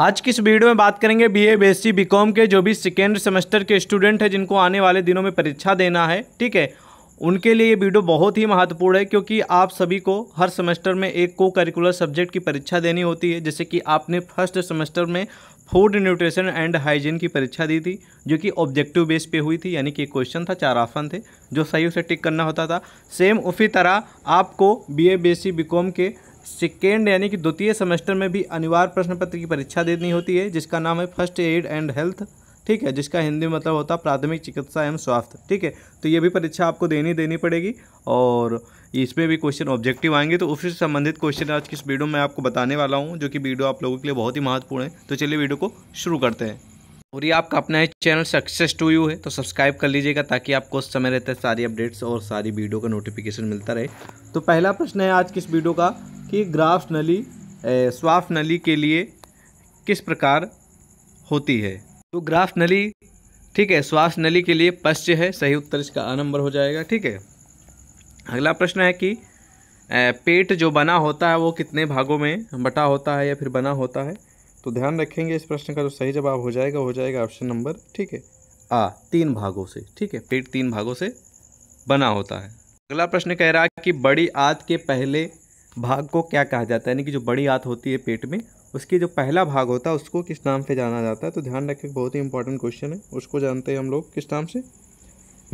आज की इस वीडियो में बात करेंगे B A B C B Com के जो भी सेकेंड सेमेस्टर के स्टूडेंट हैं जिनको आने वाले दिनों में परीक्षा देना है ठीक है उनके लिए ये वीडियो बहुत ही महत्वपूर्ण है क्योंकि आप सभी को हर सेमेस्टर में एक को करिकुलर सब्जेक्ट की परीक्षा देनी होती है जैसे कि आपने फर्स्ट सेमेस्टर में फूड न्यूट्रिशन एंड हाइजीन की परीक्षा दी थी जो कि ऑब्जेक्टिव बेस पे हुई थी यानी कि क्वेश्चन था चार ऑप्शन थे जो सही उसे टिक करना होता था सेम उसी तरह आपको B A B C B Com के सेकेंड यानी कि द्वितीय सेमेस्टर में भी अनिवार्य प्रश्न पत्र की परीक्षा देनी होती है जिसका नाम है फर्स्ट एड एंड हेल्थ ठीक है जिसका हिंदी में मतलब होता है प्राथमिक चिकित्सा एवं स्वास्थ्य ठीक है तो ये भी परीक्षा आपको देनी देनी पड़ेगी और इसमें भी क्वेश्चन ऑब्जेक्टिव आएंगे तो उससे संबंधित क्वेश्चन आज की इस वीडियो में आपको बताने वाला हूँ जो कि वीडियो आप लोगों के लिए बहुत ही महत्वपूर्ण है तो चलिए वीडियो को शुरू करते हैं और ये आपका अपना चैनल सक्सेस टू यू है तो सब्सक्राइब कर लीजिएगा ताकि आपको उस समय रहते सारी अपडेट्स और सारी वीडियो का नोटिफिकेशन मिलता रहे तो पहला प्रश्न है आज की इस वीडियो का कि ग्राफ नली स्वाफ नली के लिए किस प्रकार होती है तो ग्राफ नली ठीक है स्वास्थ्य नली के लिए पश्च है सही उत्तर इसका आ नंबर हो जाएगा ठीक है अगला प्रश्न है कि पेट जो बना होता है वो कितने भागों में बटा होता है या फिर बना होता है तो ध्यान रखेंगे इस प्रश्न का जो तो सही जवाब हो जाएगा हो जाएगा ऑप्शन नंबर ठीक है आ तीन भागों से ठीक है पेट तीन भागों से बना होता है अगला प्रश्न कह रहा है कि बड़ी आत के पहले भाग को क्या कहा जाता है यानी कि जो बड़ी आंत होती है पेट में उसके जो पहला भाग होता है उसको किस नाम से जाना जाता है तो ध्यान रखें बहुत ही इंपॉर्टेंट क्वेश्चन है उसको जानते हैं हम लोग किस नाम से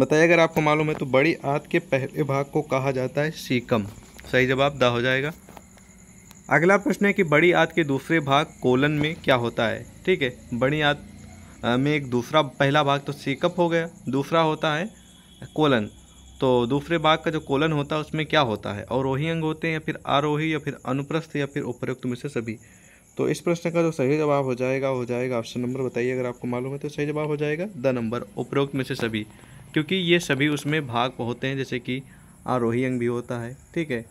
बताइए अगर आपको मालूम है तो बड़ी आंत के पहले भाग को कहा जाता है सीकम सही जवाब दा हो जाएगा अगला प्रश्न है कि बड़ी आंत के दूसरे भाग कोलन में क्या होता है ठीक है बड़ी आंत में एक दूसरा पहला भाग तो सीकप हो गया दूसरा होता है कोलन तो दूसरे भाग का जो कोलन होता है उसमें क्या होता है अवरोही अंग होते हैं या फिर आरोही या फिर अनुप्रस्थ या फिर उपरोक्त में से सभी तो इस प्रश्न का जो सही जवाब हो जाएगा हो जाएगा ऑप्शन नंबर बताइए अगर आपको मालूम है तो सही जवाब हो जाएगा द नंबर उपरोक्त में से सभी क्योंकि ये सभी उसमें भाग होते हैं जैसे कि आरोही अंग भी होता है ठीक है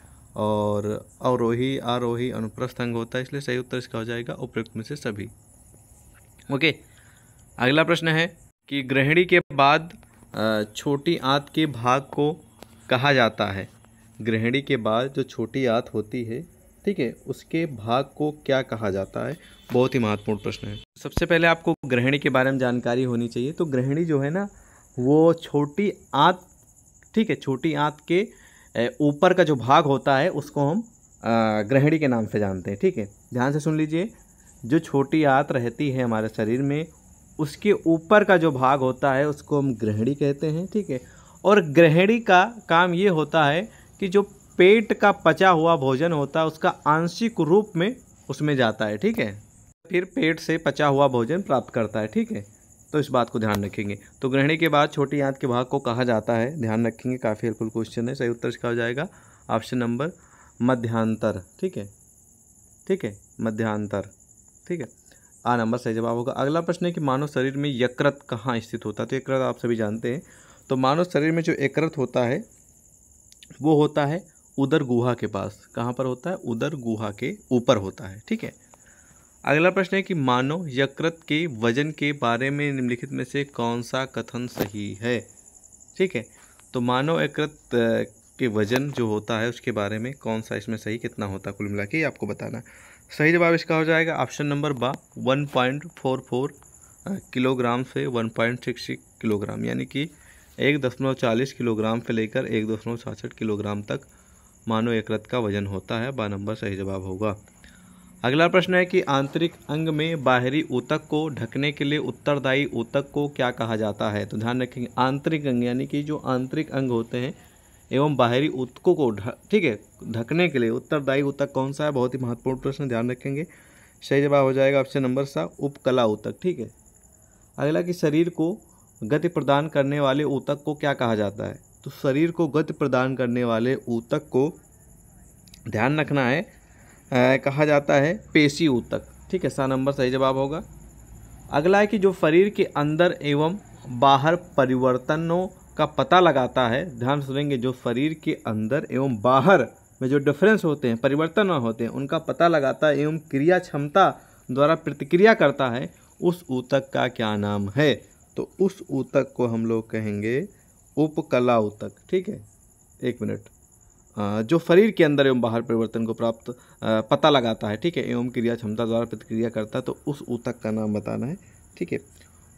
और अवरोही आरोही अनुप्रस्थ अंग होता है इसलिए सही उत्तर इसका हो जाएगा उपयुक्त में से सभी ओके अगला प्रश्न है कि ग्रहिणी के बाद छोटी आँत के भाग को कहा जाता है गृहिणी के बाद जो छोटी आँत होती है ठीक है उसके भाग को क्या कहा जाता है बहुत ही महत्वपूर्ण प्रश्न है सबसे पहले आपको गृहिणी के बारे में जानकारी होनी चाहिए तो गृहिणी जो है ना वो छोटी आँत ठीक है छोटी आँत के ऊपर का जो भाग होता है उसको हम गृहिणी के नाम से जानते हैं ठीक है ध्यान से सुन लीजिए जो छोटी आँत रहती है हमारे शरीर में उसके ऊपर का जो भाग होता है उसको हम ग्रहणी कहते हैं ठीक है और ग्रहणी का काम ये होता है कि जो पेट का पचा हुआ भोजन होता है उसका आंशिक रूप में उसमें जाता है ठीक है फिर पेट से पचा हुआ भोजन प्राप्त करता है ठीक है तो इस बात को ध्यान रखेंगे तो ग्रहणी के बाद छोटी आंत के भाग को कहा जाता है ध्यान रखेंगे काफ़ी हेल्पफुल क्वेश्चन है सही उत्तर इसका हो जाएगा ऑप्शन नंबर मध्यांतर ठीक है ठीक है मध्यांतर ठीक है आ नंबर सही जवाब होगा अगला प्रश्न है कि मानव शरीर में यकृत कहाँ स्थित होता है तो यकृत आप सभी जानते हैं तो मानव शरीर में जो एकृत होता है वो होता है उदर गुहा के पास कहाँ पर होता है उदर गुहा के ऊपर होता है ठीक है अगला प्रश्न है कि मानव यकृत के वजन के बारे में निम्नलिखित में से कौन सा कथन सही है ठीक है तो मानव यकृत के वजन जो होता है उसके बारे में कौन सा इसमें सही कितना होता है कुल मिला के आपको बताना सही जवाब इसका हो जाएगा ऑप्शन नंबर बा 1.44 किलोग्राम से 1.66 किलोग्राम यानी कि एक दशमलव चालीस किलोग्राम से लेकर एक दशमलव छाछठ किलोग्राम तक मानव एकरत का वजन होता है बा नंबर सही जवाब होगा अगला प्रश्न है कि आंतरिक अंग में बाहरी ऊतक को ढकने के लिए उत्तरदायी ऊतक को क्या कहा जाता है तो ध्यान रखेंगे आंतरिक अंग यानी कि जो आंतरिक अंग होते हैं एवं बाहरी ऊतकों को ठीक है ढकने के लिए उत्तरदायी उत्तक कौन सा है बहुत ही महत्वपूर्ण प्रश्न ध्यान रखेंगे सही जवाब हो जाएगा ऑप्शन नंबर सा उपकला उत्तक ठीक है अगला कि शरीर को गति प्रदान करने वाले ऊतक को क्या कहा जाता है तो शरीर को गति प्रदान करने वाले ऊतक को ध्यान रखना है आ, कहा जाता है पेशी ऊतक ठीक है सा नंबर सही जवाब होगा अगला है कि जो शरीर के अंदर एवं बाहर परिवर्तनों का पता लगाता है ध्यान सुनेंगे जो शरीर के अंदर एवं बाहर में जो डिफरेंस होते हैं परिवर्तन होते हैं उनका पता लगाता है एवं क्रिया क्षमता द्वारा प्रतिक्रिया करता है उस ऊतक का क्या नाम है तो उस ऊतक को हम लोग कहेंगे उपकला ऊतक ठीक है एक मिनट जो शरीर के अंदर एवं बाहर परिवर्तन को प्राप्त पता लगाता है ठीक है एवं क्रिया क्षमता द्वारा प्रतिक्रिया करता है तो उस ऊतक का नाम बताना है ठीक है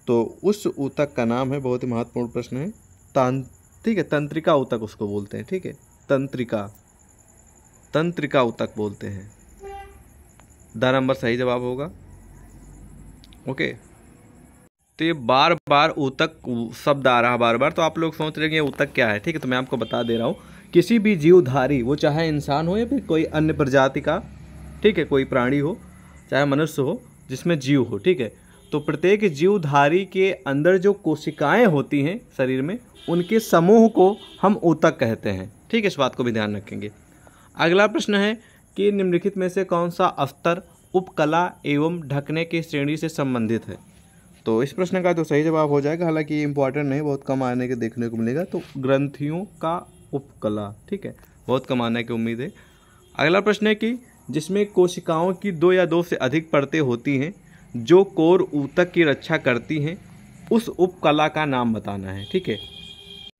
तो उस ऊतक का नाम है बहुत ही महत्वपूर्ण प्रश्न है ठीक है तंत्रिका उतक उसको बोलते हैं ठीक है तंत्रिका तंत्रिका उतक बोलते हैं द नंबर सही जवाब होगा ओके तो ये बार बार उतक शब्द आ रहा बार बार तो आप लोग सोच रहे हैं ये उतक क्या है ठीक है तो मैं आपको बता दे रहा हूँ किसी भी जीवधारी वो चाहे इंसान हो या फिर कोई अन्य प्रजाति का ठीक है कोई प्राणी हो चाहे मनुष्य हो जिसमें जीव हो ठीक है तो प्रत्येक जीवधारी के अंदर जो कोशिकाएं होती हैं शरीर में उनके समूह को हम ऊतक कहते हैं ठीक है इस बात को भी ध्यान रखेंगे अगला प्रश्न है कि निम्नलिखित में से कौन सा अस्तर उपकला एवं ढकने की श्रेणी से संबंधित है तो इस प्रश्न का तो सही जवाब हो जाएगा हालांकि ये इंपॉर्टेंट नहीं बहुत कम आने के देखने को मिलेगा तो ग्रंथियों का उपकला ठीक है बहुत कम आने की उम्मीद है अगला प्रश्न है कि जिसमें कोशिकाओं की दो या दो से अधिक परतें होती हैं जो कोर ऊतक की रक्षा करती हैं उस उपकला का नाम बताना है ठीक है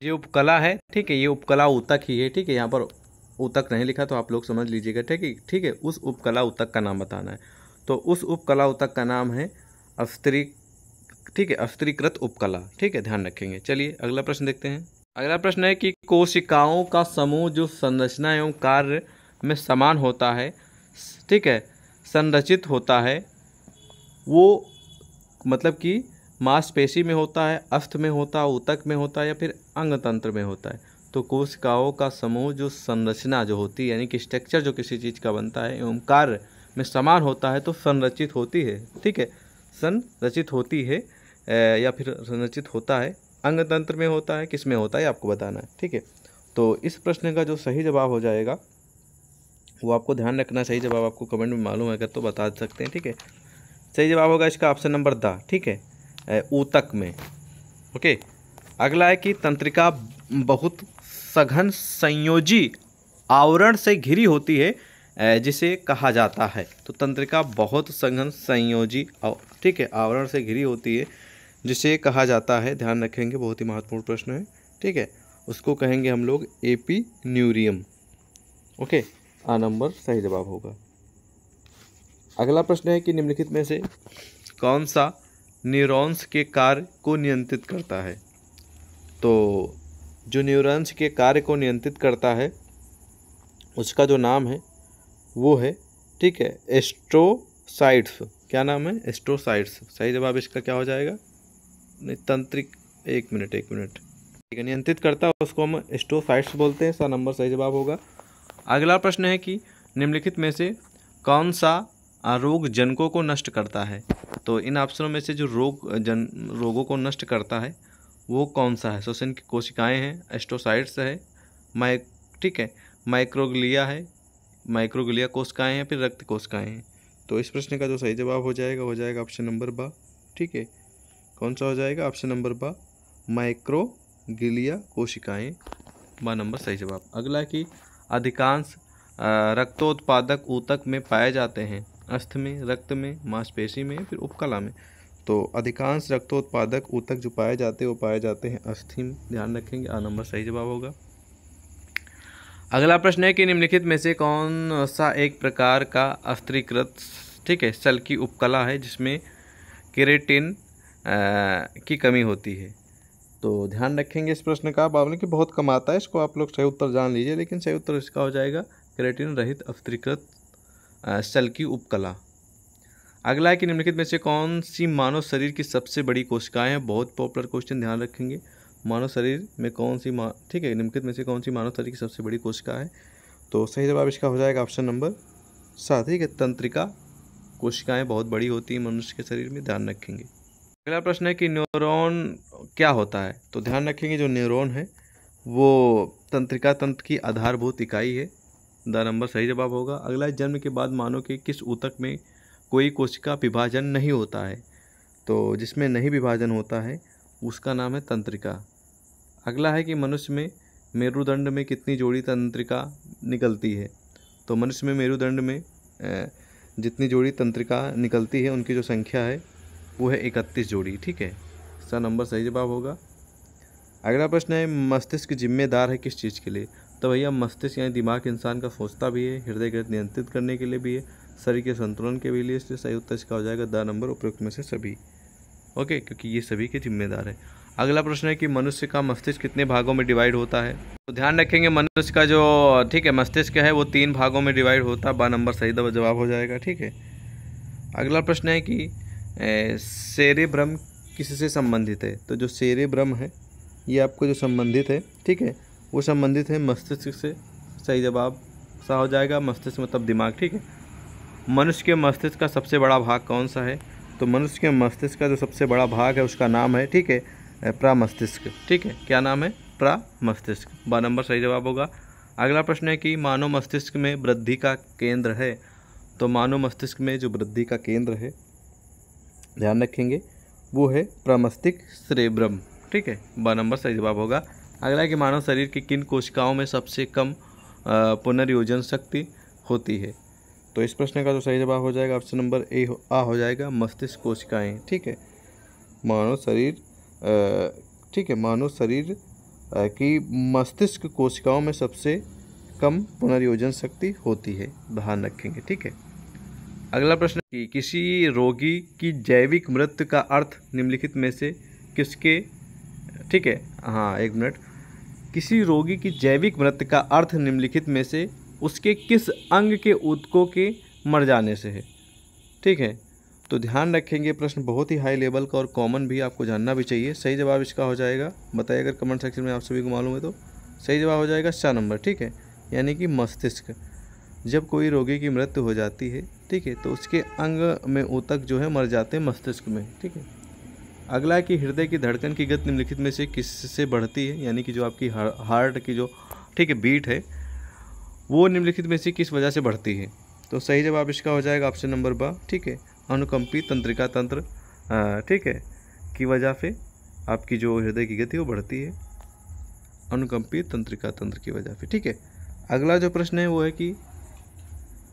ये उपकला है ठीक है ये उपकला ऊतक ही है ठीक है यहाँ पर ऊतक नहीं लिखा तो आप लोग समझ लीजिएगा ठीक है ठीक है उस उपकला ऊतक का नाम बताना है तो उस उपकला ऊतक का नाम है अस्त्री ठीक है अस्त्रीकृत उपकला ठीक है ध्यान रखेंगे चलिए अगला प्रश्न देखते हैं अगला प्रश्न है कि कोशिकाओं का समूह जो संरचना एवं कार्य में समान होता है ठीक है संरचित होता है वो मतलब कि मांसपेशी में होता है अस्थ में होता है उतक में होता है या फिर अंग तंत्र में होता है तो कोशिकाओं का समूह जो संरचना जो होती है यानी कि स्ट्रक्चर जो किसी चीज़ का बनता है एवं कार्य में समान होता है तो संरचित होती है ठीक है संरचित होती है या फिर संरचित होता है अंग तंत्र में होता है किस में होता है आपको बताना है ठीक है तो इस प्रश्न का जो सही जवाब हो जाएगा वो आपको ध्यान रखना सही जवाब आपको कमेंट में मालूम है अगर तो बता सकते हैं ठीक है सही जवाब होगा इसका ऑप्शन नंबर द ठीक है ऊतक में ओके अगला है कि तंत्रिका बहुत सघन संयोजी आवरण से घिरी होती है जिसे कहा जाता है तो तंत्रिका बहुत सघन संयोजी ठीक है आवरण से घिरी होती है जिसे कहा जाता है ध्यान रखेंगे बहुत ही महत्वपूर्ण प्रश्न है ठीक है उसको कहेंगे हम लोग एपी न्यूरियम ओके आ नंबर सही जवाब होगा अगला प्रश्न है कि निम्नलिखित में से कौन सा न्यूरॉन्स के कार्य को नियंत्रित करता है तो जो न्यूरॉन्स के कार्य को नियंत्रित करता है उसका जो नाम है वो है ठीक है एस्ट्रोसाइट्स क्या नाम है एस्ट्रोसाइट्स सही जवाब इसका क्या हो जाएगा नहीं तंत्रिक एक मिनट एक मिनट ठीक है नियंत्रित करता है उसको हम एस्ट्रोसाइट्स बोलते हैं सा नंबर सही जवाब होगा अगला प्रश्न है कि निम्नलिखित में से कौन सा रोग जनकों को नष्ट करता है तो इन ऑप्शनों में से जो रोग जन रोगों को नष्ट करता है वो कौन सा है सोसन की कोशिकाएं हैं एस्टोसाइड्स है माइक ठीक है माइक्रोग्लिया है माइक्रोग्लिया कोशिकाएं हैं फिर रक्त कोशिकाएं हैं तो इस प्रश्न का जो सही जवाब हो जाएगा हो जाएगा ऑप्शन नंबर बा ठीक है कौन सा हो जाएगा ऑप्शन नंबर बा माइक्रोगिलिया कोशिकाएँ बा नंबर सही जवाब अगला कि अधिकांश रक्तोत्पादक ऊतक में पाए जाते हैं अस्थ में रक्त में मांसपेशी में फिर उपकला में तो अधिकांश रक्तोत्पादक ऊतक जो पाए जाते हैं वो पाए जाते हैं अस्थि में ध्यान रखेंगे आ नंबर सही जवाब होगा अगला प्रश्न है कि निम्नलिखित में से कौन सा एक प्रकार का अस्त्रीकृत ठीक है सल की उपकला है जिसमें केरेटिन की कमी होती है तो ध्यान रखेंगे इस प्रश्न का आपने कि बहुत कम आता है इसको आप लोग सही उत्तर जान लीजिए लेकिन सही उत्तर इसका हो जाएगा केरेटिन रहित अस्त्रीकृत सेल की उपकला अगला है कि निम्नलिखित में से कौन सी मानव शरीर की सबसे बड़ी कोशिकाएं हैं बहुत पॉपुलर क्वेश्चन ध्यान रखेंगे मानव शरीर में कौन सी मा ठीक है निम्नलिखित में से कौन सी मानव शरीर की सबसे बड़ी कोशिका है तो सही जवाब इसका हो जाएगा ऑप्शन नंबर सात ठीक है तंत्रिका कोशिकाएं बहुत बड़ी होती हैं मनुष्य के शरीर में ध्यान रखेंगे अगला प्रश्न है कि न्यूरोन क्या होता है तो ध्यान रखेंगे जो न्यूरोन है वो तंत्रिका तंत्र की आधारभूत इकाई है द नंबर सही जवाब होगा अगला जन्म के बाद मानव के किस ऊतक में कोई कोशिका विभाजन नहीं होता है तो जिसमें नहीं विभाजन होता है उसका नाम है तंत्रिका अगला है कि मनुष्य में मेरुदंड में कितनी जोड़ी तंत्रिका निकलती है तो मनुष्य में मेरुदंड में जितनी जोड़ी तंत्रिका निकलती है उनकी जो संख्या है वो है इकतीस जोड़ी ठीक है इसका नंबर सही जवाब होगा अगला प्रश्न है मस्तिष्क जिम्मेदार है किस चीज़ के लिए तो भैया मस्तिष्क यानी दिमाग इंसान का सोचता भी है हृदय गति नियंत्रित करने के लिए भी है शरीर के संतुलन के भी लिए इसलिए सही उत्तर इसका हो जाएगा द नंबर उपयुक्त में से सभी ओके क्योंकि ये सभी के जिम्मेदार है अगला प्रश्न है कि मनुष्य का मस्तिष्क कितने भागों में डिवाइड होता है तो ध्यान रखेंगे मनुष्य का जो ठीक है मस्तिष्क है वो तीन भागों में डिवाइड होता है बा नंबर सही दबा जवाब हो जाएगा ठीक है अगला प्रश्न है कि शेरे भ्रम किससे संबंधित है तो जो शेरे भ्रम है ये आपको जो संबंधित है ठीक है वो संबंधित है मस्तिष्क से सही जवाब सा हो जाएगा मस्तिष्क मतलब दिमाग ठीक है मनुष्य के मस्तिष्क का सबसे बड़ा भाग कौन सा है तो मनुष्य के मस्तिष्क का जो सबसे बड़ा भाग है उसका नाम है ठीक है प्रामस्तिष्क ठीक है क्या नाम है प्रामस्तिष्क बार नंबर सही जवाब होगा अगला प्रश्न है कि मानव मस्तिष्क में वृद्धि का केंद्र है तो मानव मस्तिष्क में जो वृद्धि का केंद्र है ध्यान रखेंगे वो है प्रमस्तिक श्रेब्रम ठीक है बार नंबर सही जवाब होगा अगला कि मानव शरीर की किन कोशिकाओं में सबसे कम पुनर्योजन शक्ति होती है तो इस प्रश्न का जो तो सही जवाब हो जाएगा ऑप्शन नंबर ए हो, आ हो जाएगा मस्तिष्क कोशिकाएं ठीक है मानव शरीर ठीक है मानव शरीर की मस्तिष्क कोशिकाओं में सबसे कम पुनर्योजन शक्ति होती है ध्यान रखेंगे ठीक है अगला प्रश्न कि किसी रोगी की जैविक मृत्यु का अर्थ निम्नलिखित में से किसके ठीक है हाँ एक मिनट किसी रोगी की जैविक मृत्यु का अर्थ निम्नलिखित में से उसके किस अंग के उत्कों के मर जाने से है ठीक है तो ध्यान रखेंगे प्रश्न बहुत ही हाई लेवल का और कॉमन भी आपको जानना भी चाहिए सही जवाब इसका हो जाएगा बताइए अगर कमेंट सेक्शन में आप सभी को मालूम है तो सही जवाब हो जाएगा छः नंबर ठीक है यानी कि मस्तिष्क जब कोई रोगी की मृत्यु हो जाती है ठीक है तो उसके अंग में ऊतक जो है मर जाते हैं मस्तिष्क में ठीक है अगला है कि हृदय की धड़कन की गति निम्नलिखित में से किससे बढ़ती है यानी कि जो आपकी हार्ट की जो ठीक है बीट है वो निम्नलिखित में से किस वजह से बढ़ती है तो सही जवाब इसका हो जाएगा ऑप्शन नंबर ब ठीक है अनुकंपी तंत्रिका तंत्र ठीक है की वजह से आपकी जो हृदय की गति वो बढ़ती है अनुकंपी तंत्रिका तंत्र की वजह से ठीक है अगला जो प्रश्न है वो है कि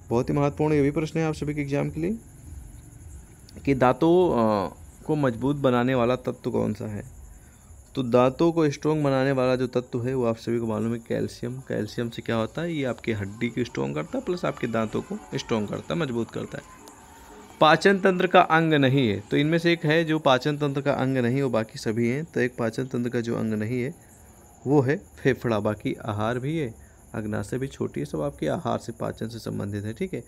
बहुत ही महत्वपूर्ण ये भी प्रश्न है आप सभी के एग्जाम के लिए कि दांतों को मजबूत बनाने वाला तत्व कौन सा है तो दांतों को स्ट्रॉन्ग बनाने वाला जो तत्व है वो आप सभी को मालूम है कैल्शियम कैल्शियम से क्या होता है ये आपकी हड्डी को स्ट्रॉन्ग करता है प्लस आपके दांतों को स्ट्रॉन्ग करता है मजबूत करता है पाचन तंत्र का अंग नहीं है तो इनमें से एक है जो पाचन तंत्र का अंग नहीं वो बाकी सभी हैं तो एक पाचन तंत्र का जो अंग नहीं है वो है फेफड़ा बाकी आहार भी है अग्नाशय भी छोटी है सब आपके आहार से पाचन से संबंधित है ठीक है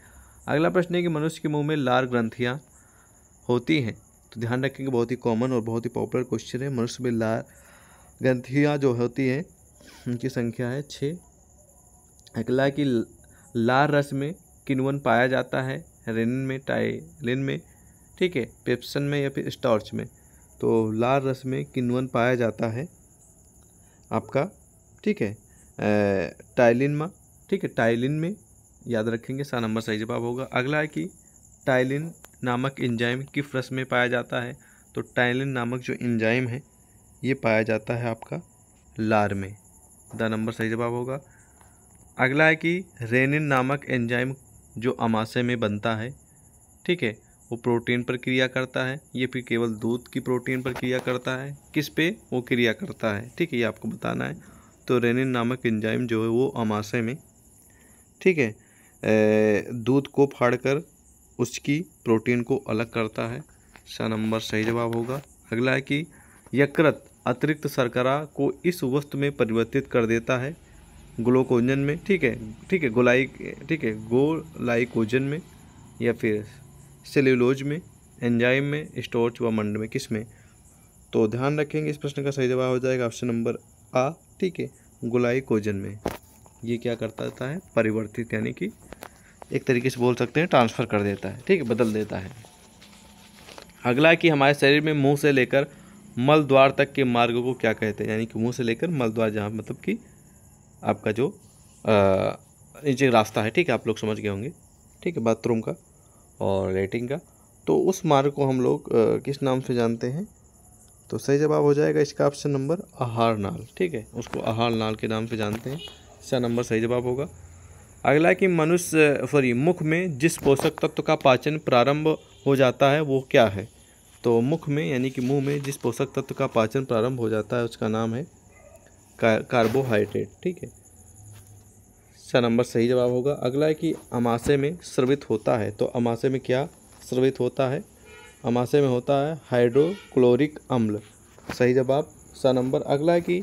अगला प्रश्न है कि मनुष्य के मुँह में लार ग्रंथियाँ होती हैं तो ध्यान रखेंगे बहुत ही कॉमन और बहुत ही पॉपुलर क्वेश्चन है मनुष्य में लार ग्रंथियाँ जो होती हैं उनकी संख्या है छः अगला कि लार रस में किनवन पाया जाता है रेनिन में टाइलिन में ठीक है पेप्सन में या फिर स्टॉर्च में तो लार रस में किनवन पाया जाता है आपका ठीक है टाइलिन में ठीक है टाइलिन में याद रखेंगे सा नंबर सही जवाब होगा अगला है कि टाइलिन नामक इंजाइम की फ्रस में पाया जाता है तो टाइलिन नामक जो इंजाइम है ये पाया जाता है आपका लार में द नंबर सही जवाब होगा अगला है कि रेनिन नामक एंजाइम जो अमाशय में बनता है ठीक है वो प्रोटीन पर क्रिया करता है ये फिर केवल दूध की प्रोटीन पर क्रिया करता है किस पे वो क्रिया करता है ठीक है ये आपको बताना है तो रेनिन नामक एंजाइम जो है वो अमाशय में ठीक है दूध को फाड़ कर उसकी प्रोटीन को अलग करता है सा नंबर सही जवाब होगा अगला है कि यकृत अतिरिक्त शर्करा को इस वस्तु में परिवर्तित कर देता है ग्लूकोजन में ठीक है ठीक है गोलाइक ठीक है गोलाइकोजन में या फिर सेल्यूलोज में एंजाइम में स्टोर्च व मंड में किस में तो ध्यान रखेंगे इस प्रश्न का सही जवाब हो जाएगा ऑप्शन नंबर आ ठीक है गुलाई कोजन में ये क्या करता है परिवर्तित यानी कि एक तरीके से बोल सकते हैं ट्रांसफ़र कर देता है ठीक है बदल देता है अगला कि हमारे शरीर में मुंह से लेकर मल द्वार तक के मार्ग को क्या कहते हैं यानी कि मुंह से लेकर मल द्वार जहाँ मतलब कि आपका जो नीचे रास्ता है ठीक है आप लोग समझ गए होंगे ठीक है बाथरूम का और लेटिंग का तो उस मार्ग को हम लोग किस नाम से जानते हैं तो सही जवाब हो जाएगा इसका ऑप्शन नंबर आहार नाल ठीक है उसको आहार नाल के नाम से जानते हैं इसका नंबर सही जवाब होगा अगला कि मनुष्य सॉरी मुख में जिस पोषक तत्व का पाचन प्रारंभ हो जाता है वो क्या है तो मुख में यानी कि मुंह में जिस पोषक तत्व का पाचन प्रारंभ हो जाता है उसका नाम है कार्बोहाइड्रेट ठीक है इसका नंबर सही जवाब होगा अगला है कि अमाशय में स्रवित होता है तो अमाशय में क्या स्रवित होता है अमाशय में होता है हाइड्रोक्लोरिक अम्ल सही जवाब सा नंबर अगला है कि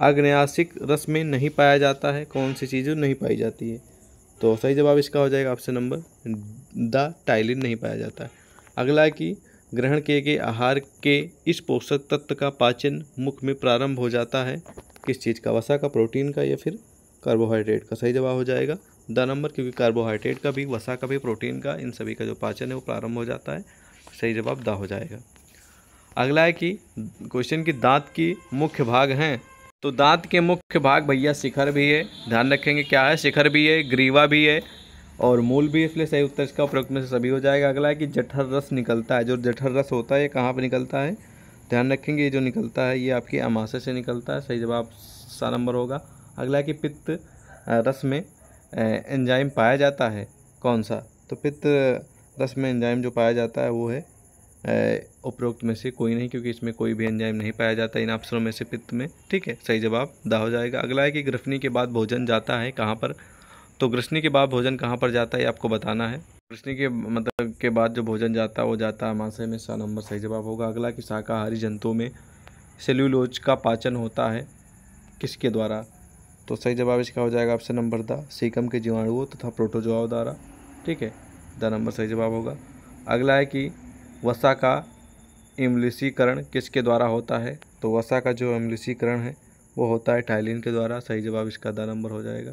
अग्नयासिक रस में नहीं पाया जाता है कौन सी चीज़ नहीं पाई जाती है तो सही जवाब इसका हो जाएगा ऑप्शन नंबर द टाइलिन नहीं पाया जाता है अगला कि ग्रहण किए गए आहार के इस पोषक तत्व का पाचन मुख में प्रारंभ हो जाता है किस चीज़ का वसा का प्रोटीन का या फिर कार्बोहाइड्रेट का सही जवाब हो जाएगा द नंबर क्योंकि कार्बोहाइड्रेट का भी वसा का भी प्रोटीन का इन सभी का जो पाचन है वो प्रारंभ हो जाता है सही जवाब द हो जाएगा अगला है कि क्वेश्चन की दांत की मुख्य भाग हैं तो दांत के मुख्य भाग भैया शिखर भी है ध्यान रखेंगे क्या है शिखर भी है ग्रीवा भी है और मूल भी इसलिए सही उत्तर इसका प्रयोग में से सभी हो जाएगा अगला है कि जठर रस निकलता है जो जठर रस होता है ये कहाँ पर निकलता है ध्यान रखेंगे ये जो निकलता है ये आपकी अमाशय से निकलता है सही जवाब सा नंबर होगा अगला है कि पित्त रस में एंजाइम पाया जाता है कौन सा तो पित्त रस में एंजाइम जो पाया जाता है वो है उपरोक्त में से कोई नहीं क्योंकि इसमें कोई भी एंजाइम नहीं पाया जाता इन अवसरों में से पित्त में ठीक है सही जवाब दा हो जाएगा अगला है कि ग्रसनी के बाद भोजन जाता है कहाँ पर तो ग्रसनी के बाद भोजन कहाँ पर जाता है आपको बताना है ग्रसनी के मतलब के बाद जो भोजन जाता है वो जाता है माशय में सा नंबर सही जवाब होगा अगला कि शाकाहारी जंतुओं में सेल्यूलोज का पाचन होता है किसके द्वारा तो सही जवाब इसका हो जाएगा ऑप्शन नंबर द सीकम के जीवाणुओं तथा प्रोटोजोआ द्वारा ठीक है द नंबर सही जवाब होगा अगला है कि वसा का इम्लिसीकरण किसके द्वारा होता है तो वसा का जो इम्लिसीकरण है वो होता है टाइलिन के द्वारा सही जवाब इसका दा नंबर हो जाएगा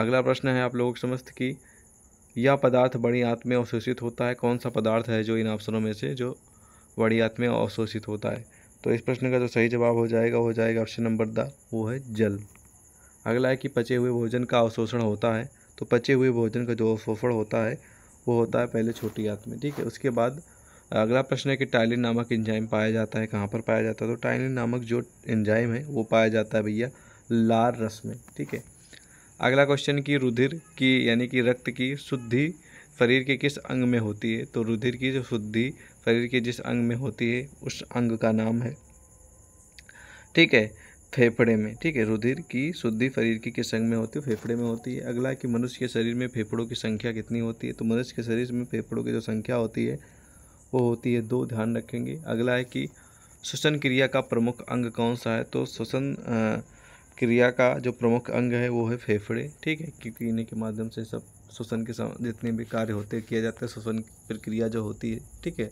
अगला प्रश्न है आप लोगों के समस्त कि यह पदार्थ बड़ी आंत में अवशोषित होता है कौन सा पदार्थ है जो इन ऑप्शनों में से जो बड़ी आंत में अवशोषित होता है तो इस प्रश्न का जो सही जवाब हो जाएगा हो जाएगा ऑप्शन नंबर द वो है जल अगला है कि पचे हुए भोजन का अवशोषण होता है तो पचे हुए भोजन का जो अवशोषण होता है वो होता है पहले छोटी आंत में ठीक है उसके बाद अगला प्रश्न है कि टाइलिन नामक एंजाइम पाया जाता है कहाँ पर पाया जाता है तो टाइलिन नामक जो एंजाइम है वो पाया जाता है भैया लार रस में ठीक है अगला क्वेश्चन कि रुधिर की यानी कि रक्त की शुद्धि शरीर के किस अंग में होती है तो रुधिर की जो शुद्धि शरीर के जिस अंग में होती है उस अंग का नाम है ठीक है फेफड़े में ठीक है रुधिर की शुद्धि शरीर की किस अंग में होती है फेफड़े में होती है अगला कि मनुष्य के शरीर में फेफड़ों की संख्या कितनी होती है तो मनुष्य के शरीर में फेफड़ों की जो संख्या होती है वो होती है दो ध्यान रखेंगे अगला है कि श्वसन क्रिया का प्रमुख अंग कौन सा है तो श्वसन क्रिया का जो प्रमुख अंग है वो है फेफड़े ठीक है क्योंकि इन्हीं के माध्यम से सब श्वसन के जितने भी कार्य होते हैं किया जाता है श्वसन प्रक्रिया जो होती है ठीक है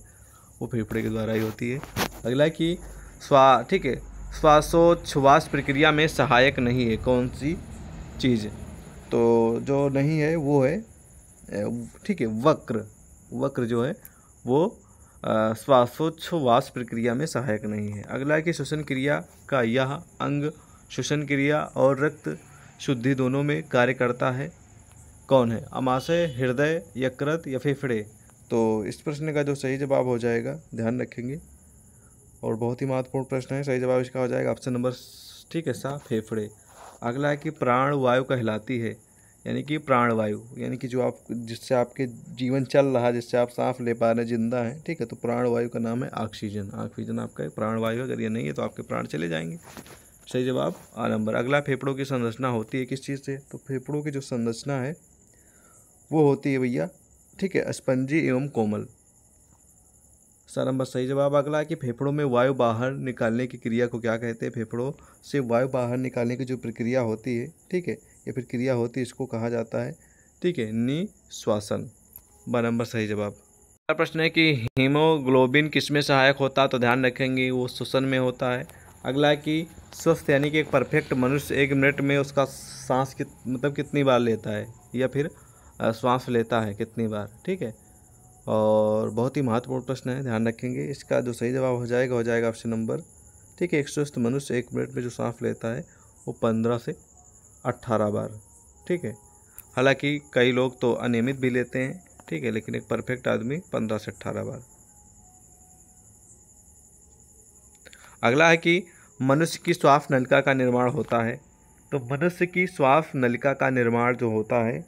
वो फेफड़े के द्वारा ही होती है अगला है कि स्वा ठीक है श्वासोच्छ्वास प्रक्रिया में सहायक नहीं है कौन सी चीज़ तो जो नहीं है वो है ठीक है वक्र वक्र जो है वो श्वासोच्छ्वास प्रक्रिया में सहायक नहीं है अगला है कि श्वसन क्रिया का यह अंग श्वसन क्रिया और रक्त शुद्धि दोनों में कार्य करता है कौन है अमाशय हृदय यकृत या फेफड़े तो इस प्रश्न का जो सही जवाब हो जाएगा ध्यान रखेंगे और बहुत ही महत्वपूर्ण प्रश्न है सही जवाब इसका हो जाएगा ऑप्शन नंबर ठीक है सा फेफड़े अगला है कि प्राण वायु कहलाती है यानी कि प्राण वायु यानी कि जो आप जिससे आपके जीवन चल रहा है जिससे आप सांस ले पा रहे जिंदा हैं ठीक है तो प्राण वायु का नाम है ऑक्सीजन ऑक्सीजन आपका एक प्राण वायु अगर ये नहीं है तो आपके प्राण चले जाएंगे सही जवाब आ नंबर अगला फेफड़ों की संरचना होती है किस चीज़ से तो फेफड़ों की जो संरचना है वो होती है भैया ठीक है स्पंजी एवं कोमल सर नंबर सही जवाब अगला है कि फेफड़ों में वायु बाहर निकालने की क्रिया को क्या कहते हैं फेफड़ों से वायु बाहर निकालने की जो प्रक्रिया होती है ठीक है या फिर क्रिया होती है इसको कहा जाता है ठीक है निश्वासन ब नंबर सही जवाब अगला प्रश्न है कि हीमोग्लोबिन किस में सहायक होता है तो ध्यान रखेंगे वो श्वसन में होता है अगला है कि स्वस्थ यानी कि एक परफेक्ट मनुष्य एक मिनट में उसका सांस कित मतलब कितनी बार लेता है या फिर श्वास लेता है कितनी बार ठीक है और बहुत ही महत्वपूर्ण प्रश्न है ध्यान रखेंगे इसका जो सही जवाब हो जाएगा हो जाएगा ऑप्शन नंबर ठीक है एक स्वस्थ मनुष्य एक मिनट में जो सांस लेता है वो पंद्रह से अट्ठारह बार ठीक है हालांकि कई लोग तो अनियमित भी लेते हैं ठीक है लेकिन एक परफेक्ट आदमी पंद्रह से अट्ठारह बार अगला है कि मनुष्य की स्वाफ नलिका का निर्माण होता है तो मनुष्य की स्वाफ नलिका का निर्माण जो होता है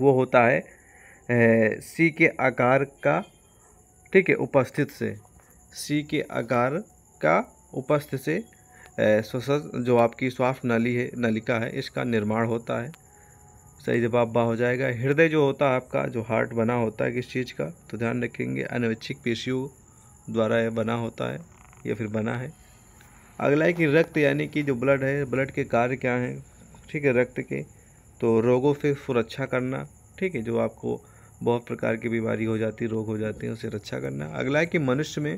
वो होता है सी के आकार का ठीक है उपस्थित से सी के आकार का उपस्थित से श्वसन जो आपकी स्वाफ नली है नलिका है इसका निर्माण होता है सही जवाब बा हो जाएगा हृदय जो होता है आपका जो हार्ट बना होता है किस चीज़ का तो ध्यान रखेंगे अनवैच्छिक पेशियों द्वारा यह बना होता है या फिर बना है अगला है कि रक्त यानी कि जो ब्लड है ब्लड के कार्य क्या हैं ठीक है रक्त के तो रोगों से सुरक्षा करना ठीक है जो आपको बहुत प्रकार की बीमारी हो जाती रोग हो जाते हैं उसे रक्षा करना अगला है कि मनुष्य में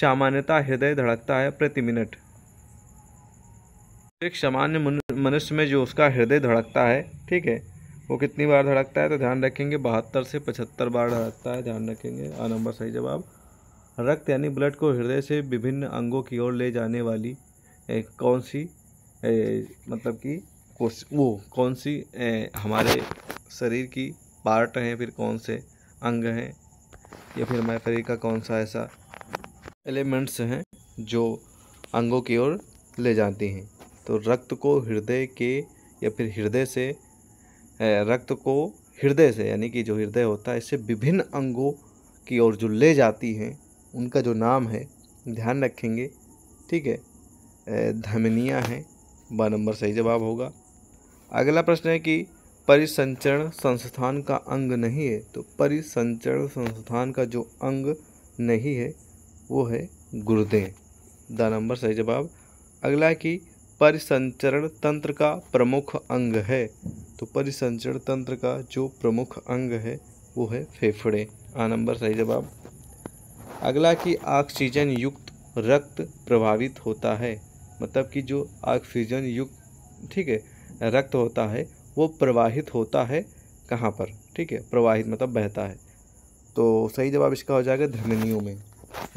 सामान्यता हृदय धड़कता है प्रति मिनट एक सामान्य मनुष्य में जो उसका हृदय धड़कता है ठीक है वो कितनी बार धड़कता है तो ध्यान रखेंगे बहत्तर से पचहत्तर बार धड़कता है ध्यान रखेंगे आ नंबर सही जवाब रक्त यानी ब्लड को हृदय से विभिन्न अंगों की ओर ले जाने वाली ए, कौन सी ए, मतलब कि वो कौन सी ए, हमारे शरीर की पार्ट हैं फिर कौन से अंग हैं या फिर हमारे शरीर का कौन सा ऐसा एलिमेंट्स हैं जो अंगों की ओर ले जाती हैं तो रक्त को हृदय के या फिर हृदय से रक्त को हृदय से यानी कि जो हृदय होता है इससे विभिन्न अंगों की ओर जो ले जाती हैं उनका जो नाम है ध्यान रखेंगे ठीक है धमनियाँ हैं ब नंबर सही जवाब होगा अगला प्रश्न है कि परिसंचरण संस्थान का अंग नहीं है तो परिसंचरण संस्थान का जो अंग नहीं है वो है गुर्दे द नंबर सही जवाब अगला कि परिसंचरण तंत्र का प्रमुख अंग है तो परिसंचरण तंत्र का जो प्रमुख अंग है वो है फेफड़े आ नंबर सही जवाब अगला कि ऑक्सीजन युक्त रक्त प्रभावित होता है मतलब कि जो ऑक्सीजन युक्त ठीक है रक्त होता है वो प्रवाहित होता है कहाँ पर ठीक है प्रवाहित मतलब बहता है तो सही जवाब इसका हो जाएगा धमनियों में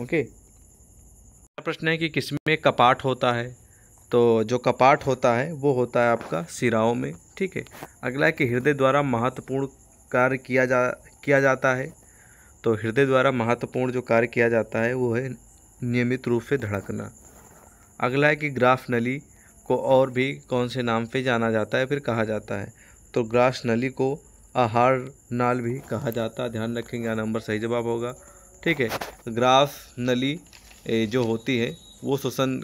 ओके प्रश्न है कि किसमें कपाट होता है तो जो कपाट होता है वो होता है आपका सिराओं में ठीक है अगला है कि हृदय द्वारा महत्वपूर्ण कार्य किया जा किया जाता है तो हृदय द्वारा महत्वपूर्ण जो कार्य किया जाता है वो है नियमित रूप से धड़कना अगला है कि ग्राफ नली को और भी कौन से नाम पे जाना जाता है फिर कहा जाता है तो ग्रास नली को आहार नाल भी कहा जाता है ध्यान रखेंगे नंबर सही जवाब होगा ठीक है ग्रास नली जो होती है वो श्वसन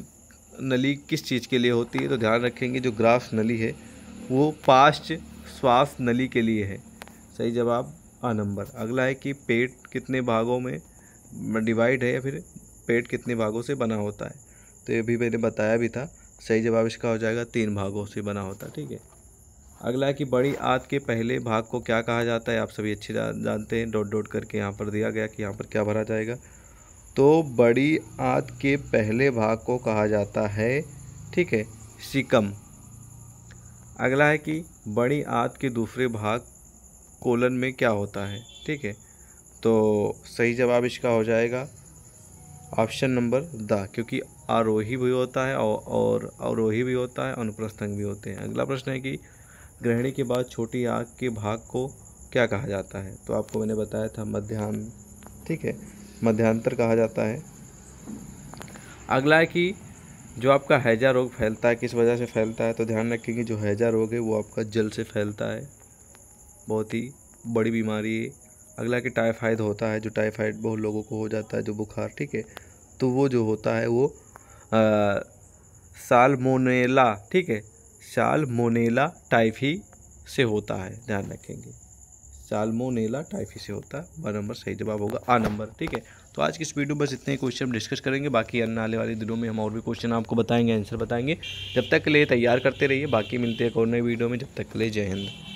नली किस चीज़ के लिए होती है तो ध्यान रखेंगे जो ग्रास नली है वो पाश्च श्वास नली के लिए है सही जवाब आ नंबर अगला है कि पेट कितने भागों में डिवाइड है या फिर पेट कितने भागों से बना होता है तो ये भी मैंने बताया भी था सही जवाब इसका हो जाएगा तीन भागों से बना होता है ठीक है अगला कि बड़ी आत के पहले भाग को क्या कहा जाता है आप सभी अच्छे जानते हैं डॉट डॉट करके यहाँ पर दिया गया कि यहाँ पर क्या भरा जाएगा तो बड़ी आत के पहले भाग को कहा जाता है ठीक है सिकम अगला है कि बड़ी आत के दूसरे भाग कोलन में क्या होता है ठीक है तो सही जवाब इसका हो जाएगा ऑप्शन नंबर द क्योंकि आरोही भी होता है और अवरोही भी होता है अनुप्रस्थ अंग भी होते हैं अगला प्रश्न है कि ग्रहणी के बाद छोटी आँख के भाग को क्या कहा जाता है तो आपको मैंने बताया था मध्यान्ह ठीक है मध्यांतर कहा जाता है अगला है कि जो आपका हैजा रोग फैलता है किस वजह से फैलता है तो ध्यान रखें कि जो हैजा रोग है वो आपका जल से फैलता है बहुत ही बड़ी बीमारी है अगला कि टाइफाइड होता है जो टाइफाइड बहुत लोगों को हो जाता है जो बुखार ठीक है तो वो जो होता है वो सालमोनेला ठीक है सालमोनेला टाइफी से होता है ध्यान रखेंगे सालमोनेला टाइफी से होता है वन नंबर सही जवाब होगा आ नंबर ठीक है तो आज की इस वीडियो में बस इतने क्वेश्चन हम डिस्कस करेंगे बाकी अन्य आने वाले दिनों में हम और भी क्वेश्चन आपको बताएंगे आंसर बताएंगे जब तक के लिए तैयार करते रहिए बाकी मिलते हैं और नए वीडियो में जब तक के लिए जय हिंद